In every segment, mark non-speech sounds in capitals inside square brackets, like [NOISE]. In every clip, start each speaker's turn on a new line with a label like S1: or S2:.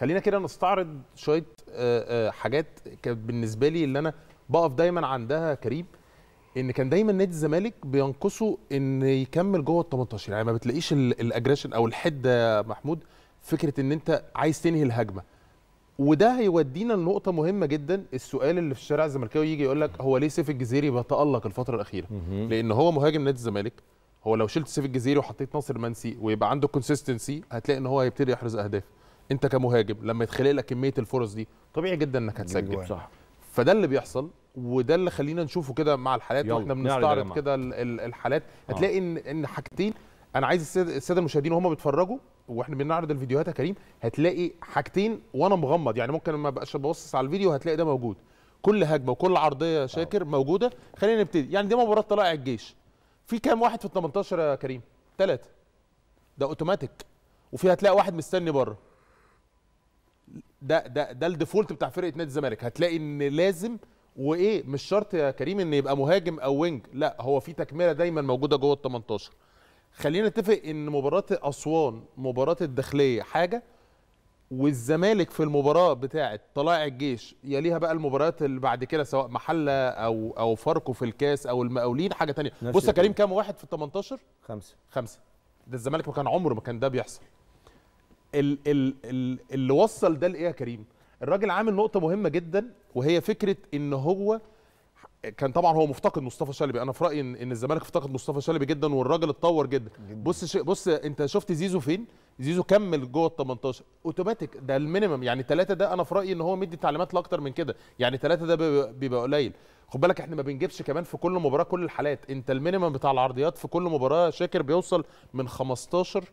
S1: خلينا كده نستعرض شويه آه، آه، حاجات كانت بالنسبه لي اللي انا بقف دايما عندها كريم ان كان دايما نادي الزمالك بينقصه ان يكمل جوه ال 18 يعني ما بتلاقيش الاجريشن او الحده محمود فكره ان انت عايز تنهي الهجمه وده هيودينا لنقطة مهمة جدا السؤال اللي في الشارع الزمالكاوي يجي يقول لك هو ليه سيف الجزيري بيتألق الفترة الأخيرة؟ لأن هو مهاجم نادي الزمالك هو لو شلت سيف الجزيري وحطيت ناصر منسي ويبقى عنده كونسيستنسي هتلاقي ان هو هيبتدي يحرز أهداف انت كمهاجم لما يتخلق لك كميه الفرص دي طبيعي جدا انك هتسجل صح فده اللي بيحصل وده اللي خلينا نشوفه كده مع الحالات واحنا بنستعرض كده الحالات آه. هتلاقي ان ان حاجتين انا عايز الساده المشاهدين وهم بيتفرجوا واحنا بنعرض الفيديوهات يا كريم هتلاقي حاجتين وانا مغمض يعني ممكن ما ابقاش ببصص على الفيديو هتلاقي ده موجود كل هجمه وكل عرضيه شاكر أوه. موجوده خلينا نبتدي يعني دي مباراه طلائع الجيش في كام واحد في ال 18 يا كريم ثلاثه ده اوتوماتيك وفي هتلاقي واحد مستني بره ده ده ده الديفولت بتاع فرقه نادي الزمالك هتلاقي ان لازم وايه مش شرط يا كريم ان يبقى مهاجم او وينج لا هو في تكمله دايما موجوده جوه ال 18 خلينا نتفق ان مباراه اسوان مباراه الداخليه حاجه والزمالك في المباراه بتاعه طلائع الجيش يليها بقى المباريات اللي بعد كده سواء محله او او فاركو في الكاس او المقاولين حاجه ثانيه بص يا كريم كام واحد في ال 18 خمسه خمسه ده الزمالك ما كان عمره ما كان ده بيحصل ال ال ال اللي وصل ده لايه يا كريم؟ الراجل عامل نقطه مهمه جدا وهي فكره ان هو كان طبعا هو مفتقد مصطفى شلبي انا في رايي ان الزمالك افتقد مصطفى شلبي جدا والراجل اتطور جدا, بص ش... بص انت شفت زيزو فين زيزو كمل جوه ال 18 اوتوماتيك ده المينيمم يعني ثلاثه ده انا في رايي ان هو مدي تعليمات لاكتر من كده يعني ثلاثه ده بيبقى قليل خد بالك احنا ما بنجيبش كمان في كل مباراه كل الحالات انت المينيمم بتاع العرضيات في كل مباراه شاكر بيوصل من 15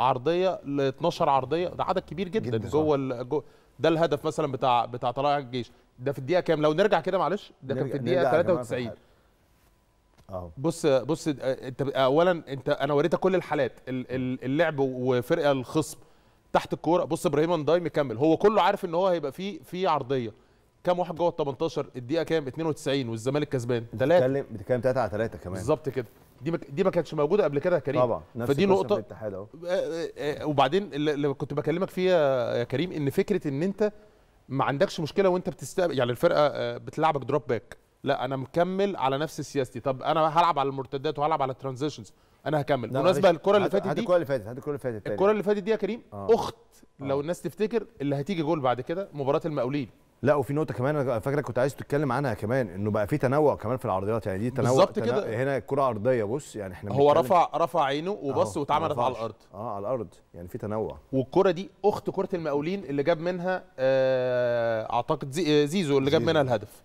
S1: عرضيه ل 12 عرضيه ده عدد كبير جدا, جداً جوه جو ده الهدف مثلا بتاع بتاع طلائع الجيش ده في الدقيقه كام لو نرجع كده معلش ده كان في الدقيقه 93 أوه. اه. بص بص انت اولا انت انا وريتك كل الحالات اللعب وفرقه الخصم تحت الكوره بص ابراهيم انداي مكمل هو كله عارف ان هو هيبقى فيه في عرضيه كام واحد جوه ال 18 الدقيقه كام 92 والزمالك كسبان ثلاثه بتتكلم بتتكلم 3 على 3 كمان بالظبط كده دي مك... دي ما كانتش موجوده قبل كده يا كريم طبعا نفس فدي نقطه الاتحاد اهو آه، آه، آه، وبعدين اللي كنت بكلمك فيه يا كريم ان فكره ان انت ما عندكش مشكله وانت بتستقبل يعني الفرقه بتلعبك دروب باك لا انا مكمل على نفس سياستي طب انا هلعب على المرتدات وهلعب على الترانزيشنز انا هكمل بالمناسبه الكره اللي فاتت دي الكره اللي فاتت هات الكره اللي فاتت الكره اللي فاتت دي يا كريم آه. اخت لو آه. الناس تفتكر اللي هتيجي جول بعد كده مباراه المقاولين لا وفي نقطه كمان انا فاكرك كنت عايز تتكلم عنها كمان انه بقى في تنوع كمان في العرضيات يعني دي تنوع بالظبط كده هنا الكره ارضيه بص يعني احنا هو رفع رفع عينه وبص واتعملت على الارض اه على الارض يعني في تنوع والكره دي اخت كره المقاولين اللي جاب منها آه اعتقد زي آه، زيزو اللي جاب منها الهدف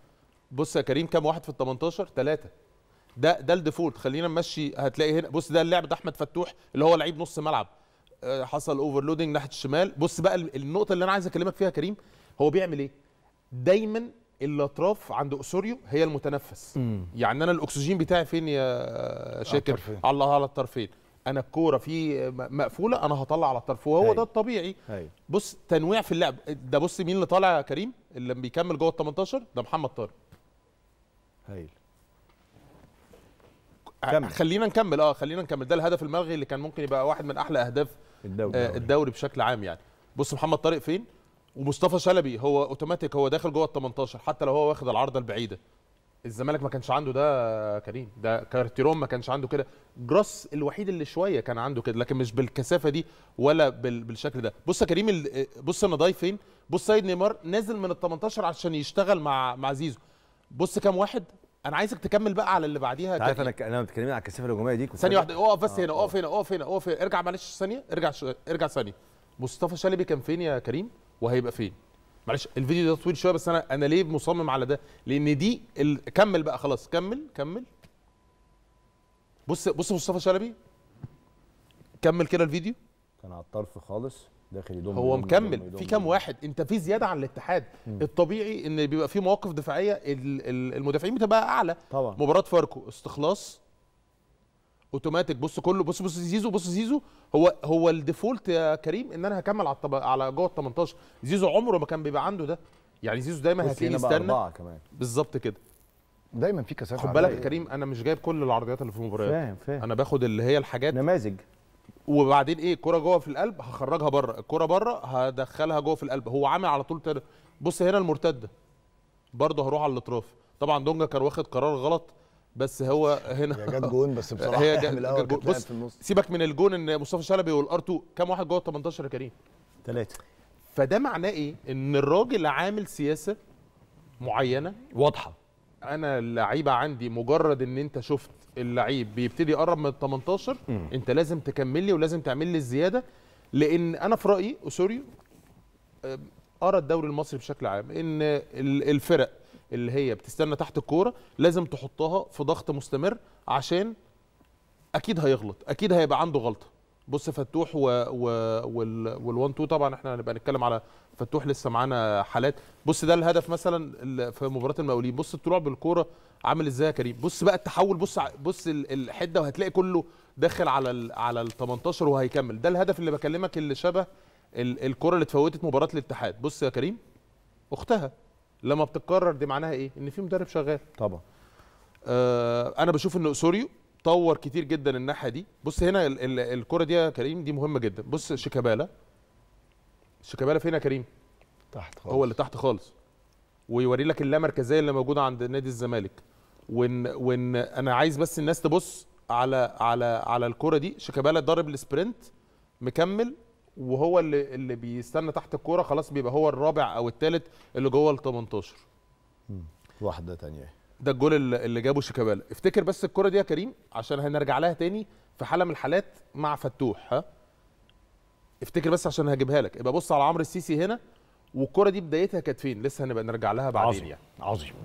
S1: بص يا كريم كام واحد في ال 18 ثلاثه ده ده الديفولت خلينا نمشي هتلاقي هنا بص ده اللعب ده احمد فتوح اللي هو لعيب نص ملعب آه حصل اوفرلودنج ناحيه الشمال بص بقى النقطه اللي انا عايز اكلمك فيها كريم هو بيعمل ايه دايما الاطراف عند اسوريو هي المتنفس مم. يعني انا الاكسجين بتاعي فين يا شاكر على على الطرفين انا الكوره في مقفوله انا هطلع على الطرف وهو ده الطبيعي هي. بص تنويع في اللعب ده بص مين اللي طالع يا كريم اللي بيكمل جوه ال 18 ده محمد طارق هايل كمل. خلينا نكمل اه خلينا نكمل ده الهدف الملغي اللي كان ممكن يبقى واحد من احلى اهداف الدوري, آه، الدوري بشكل عام يعني بص محمد طارق فين ومصطفى شلبي هو اوتوماتيك هو داخل جوه ال 18 حتى لو هو واخد العارضه البعيده الزمالك ما كانش عنده ده كريم ده كارتيرون ما كانش عنده كده جراس الوحيد اللي شويه كان عنده كده لكن مش بالكثافه دي ولا بالشكل ده بص يا كريم بص انا ضايف فين بص سيد نيمار نازل من ال 18 عشان يشتغل مع مع زيزو بص كام واحد انا عايزك تكمل بقى على اللي بعديها عارف انا انا بتكلمين على الكثافه الهجوميه دي ثانيه واحده اقف بس آه، آه. هنا اقف هنا اقف هنا اقف ارجع معلش ثانيه ارجع ارجع ثانيه مصطفى شلبي كان فين يا كريم وهيبقى فين معلش الفيديو ده طويل شويه بس انا انا ليه مصمم على ده لان دي ال... كمل بقى خلاص كمل كمل بص بص مصطفى شلبي كمل كده الفيديو كان على الطرف خالص داخل يدوم هو مكمل في كام واحد انت في زياده عن الاتحاد م. الطبيعي ان بيبقى في مواقف دفاعيه المدافعين بتبقى اعلى طبعا مباراه فاركو استخلاص اوتوماتيك بص كله بص بص زيزو بص زيزو هو هو الديفولت يا كريم ان انا هكمل على الطب... على جوه ال 18 زيزو عمره ما كان بيبقى عنده ده يعني زيزو دايما هتلاقيه يستنى بالظبط كده دايما في كثافه خد بالك يا كريم انا مش جايب كل العرضيات اللي في المباريات فاهم فاهم انا باخد اللي هي الحاجات نماذج وبعدين ايه الكره جوه في القلب هخرجها بره الكره بره هدخلها جوه في القلب هو عامل على طول تر... بص هنا المرتده برضه هروح على الاطراف طبعا دونجا كان واخد قرار غلط بس هو هنا هي جت جون بس [LAUGHS] بصراحه هي جت جون بص في النص سيبك من الجون ان مصطفى شلبي والار 2 كام واحد جوه ال 18 يا كريم؟ ثلاثه فده معناه ايه؟ ان الراجل عامل سياسه معينه واضحه انا اللعيبه عندي مجرد ان انت شفت اللعيب بيبتدي يقرب من ال 18 م. انت لازم تكمل لي ولازم تعمل لي الزياده لان انا في رايي اسوريو ارى آه، الدوري المصري بشكل عام ان الفرق اللي هي بتستنى تحت الكوره لازم تحطها في ضغط مستمر عشان اكيد هيغلط اكيد هيبقى عنده غلطه بص فتوح و... و... وال... والوان تو طبعا احنا هنبقى نتكلم على فتوح لسه معانا حالات بص ده الهدف مثلا في مباراه المقاولين بص الطلوع بالكوره عامل ازاي يا كريم بص بقى التحول بص بص الحده وهتلاقي كله داخل على ال على ال 18 وهيكمل ده الهدف اللي بكلمك اللي شبه الكره اللي اتفوتت مباراه الاتحاد بص يا كريم اختها لما بتتكرر دي معناها ايه ان في مدرب شغال طبعا آه انا بشوف ان اسوريو طور كتير جدا الناحيه دي بص هنا الكره دي يا كريم دي مهمه جدا بص شيكابالا شيكابالا فين يا كريم تحت خالص هو اللي تحت خالص ويوري لك اللامركزيه اللي موجوده عند نادي الزمالك وان وان انا عايز بس الناس تبص على على على الكره دي شيكابالا ضارب السبرنت مكمل وهو اللي اللي بيستنى تحت الكوره خلاص بيبقى هو الرابع او الثالث اللي جوه ال 18 واحده ثانيه ده الجول اللي جابه شيكابالا افتكر بس الكره دي يا كريم عشان هنرجع لها تاني في حاله من الحالات مع فتوح ها افتكر بس عشان هجيبها لك يبقى بص على عمرو السيسي هنا والكره دي بدايتها كانت فين لسه هنبقى نرجع لها بعدين عظيم يعني. عظيم